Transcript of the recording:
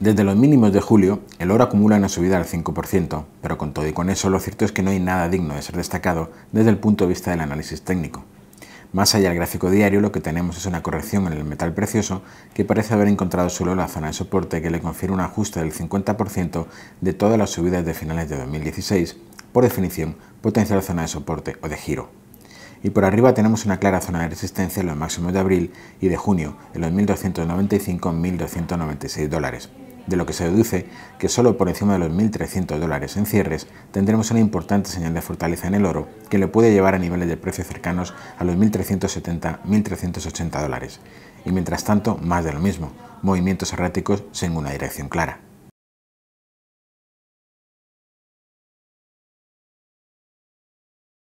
Desde los mínimos de julio, el oro acumula una subida del 5%, pero con todo y con eso lo cierto es que no hay nada digno de ser destacado desde el punto de vista del análisis técnico. Más allá del gráfico diario, lo que tenemos es una corrección en el metal precioso que parece haber encontrado solo la zona de soporte que le confiere un ajuste del 50% de todas las subidas de finales de 2016, por definición, potencial zona de soporte o de giro. Y por arriba tenemos una clara zona de resistencia en los máximos de abril y de junio, en los 1.295-1.296 dólares de lo que se deduce que solo por encima de los 1.300 dólares en cierres tendremos una importante señal de fortaleza en el oro que le puede llevar a niveles de precio cercanos a los 1.370-1.380 dólares. Y mientras tanto, más de lo mismo, movimientos erráticos sin una dirección clara.